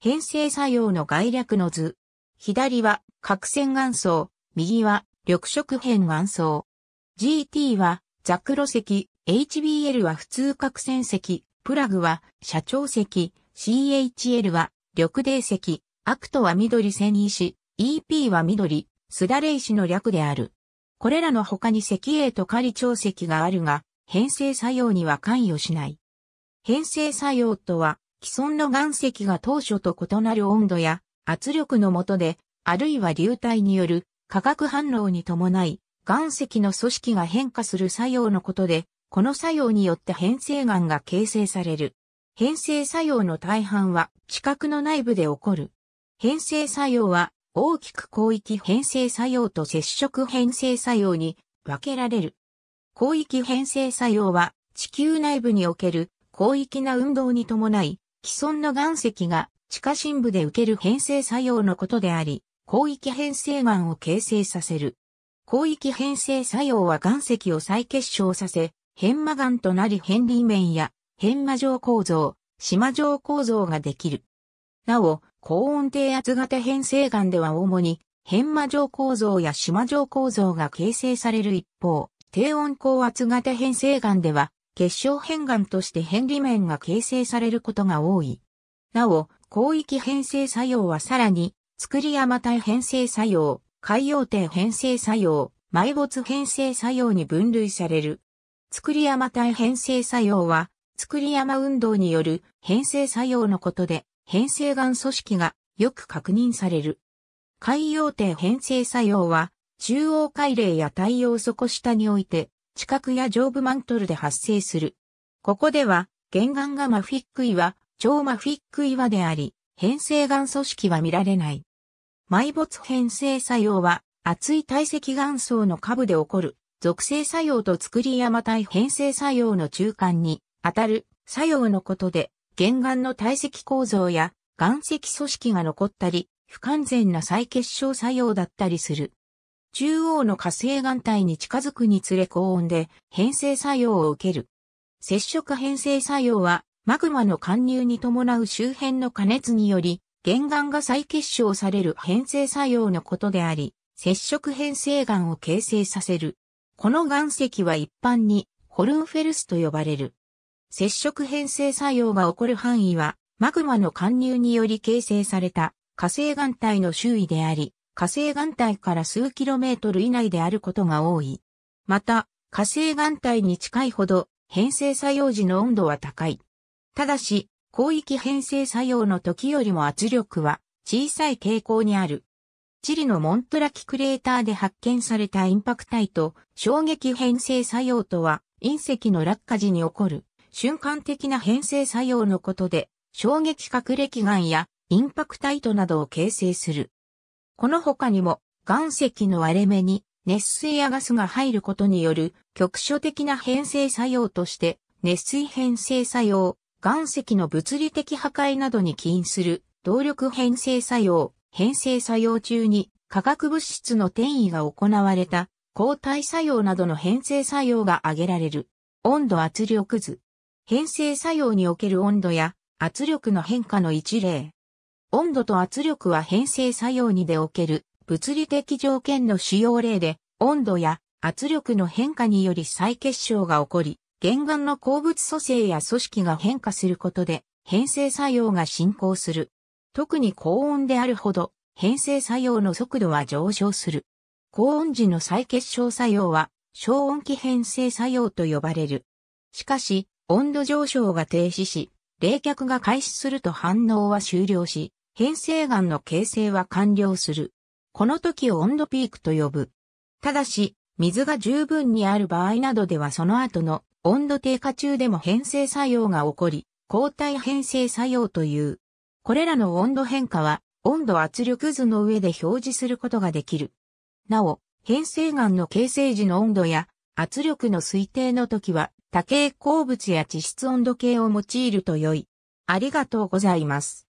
変成作用の概略の図。左は核線岩層、右は緑色変岩層。GT はザクロ石、HBL は普通核線石、プラグは社長石、CHL は緑泥石、アクトは緑維石、EP は緑、すだれ石の略である。これらの他に石英と仮潮石があるが、変成作用には関与しない。変成作用とは、既存の岩石が当初と異なる温度や圧力の下で、あるいは流体による化学反応に伴い、岩石の組織が変化する作用のことで、この作用によって変成岩が形成される。変成作用の大半は地殻の内部で起こる。変成作用は大きく広域変成作用と接触変成作用に分けられる。広域変成作用は地球内部における広域な運動に伴い既存の岩石が地下深部で受ける変成作用のことであり、広域変成岩を形成させる。広域変成作用は岩石を再結晶させ、変魔岩となり変理面や変魔状構造、島状構造ができる。なお、高温低圧型変成岩では主に変魔状構造や島状構造が形成される一方、低温高圧型変成岩では結晶片岩として片裏面が形成されることが多い。なお、広域変成作用はさらに、作り山体変成作用、海洋底変成作用、埋没変成作用に分類される。作り山体変成作用は、作り山運動による変成作用のことで、変成岩組織がよく確認される。海洋底変成作用は、中央海嶺や太陽底下において地殻や上部マントルで発生する。ここでは、原岩がマフィック岩、超マフィック岩であり、変成岩組織は見られない。埋没変成作用は、厚い体積岩層の下部で起こる、属性作用と作り山体変成作用の中間に、当たる作用のことで、原岩の体積構造や岩石組織が残ったり、不完全な再結晶作用だったりする。中央の火星岩帯に近づくにつれ高温で変性作用を受ける。接触変性作用はマグマの貫入に伴う周辺の加熱により原岩が再結晶される変性作用のことであり、接触変性岩を形成させる。この岩石は一般にホルンフェルスと呼ばれる。接触変性作用が起こる範囲はマグマの貫入により形成された火星岩帯の周囲であり、火星岩帯から数キロメートル以内であることが多い。また、火星岩帯に近いほど変成作用時の温度は高い。ただし、広域変成作用の時よりも圧力は小さい傾向にある。チリのモントラキクレーターで発見されたインパクタイト、衝撃変成作用とは、隕石の落下時に起こる瞬間的な変成作用のことで、衝撃れ、裂岩やインパクタイトなどを形成する。この他にも、岩石の割れ目に熱水やガスが入ることによる局所的な変成作用として、熱水変成作用、岩石の物理的破壊などに起因する動力変成作用、変成作用中に化学物質の転移が行われた抗体作用などの変成作用が挙げられる。温度圧力図。変成作用における温度や圧力の変化の一例。温度と圧力は変性作用にでおける物理的条件の主要例で、温度や圧力の変化により再結晶が起こり、原岩の鉱物組成や組織が変化することで、変性作用が進行する。特に高温であるほど、変性作用の速度は上昇する。高温時の再結晶作用は、小温期変性作用と呼ばれる。しかし、温度上昇が停止し、冷却が開始すると反応は終了し、変成岩の形成は完了する。この時を温度ピークと呼ぶ。ただし、水が十分にある場合などではその後の温度低下中でも変成作用が起こり、抗体変成作用という。これらの温度変化は温度圧力図の上で表示することができる。なお、変成岩の形成時の温度や圧力の推定の時は多形鉱物や地質温度計を用いると良い。ありがとうございます。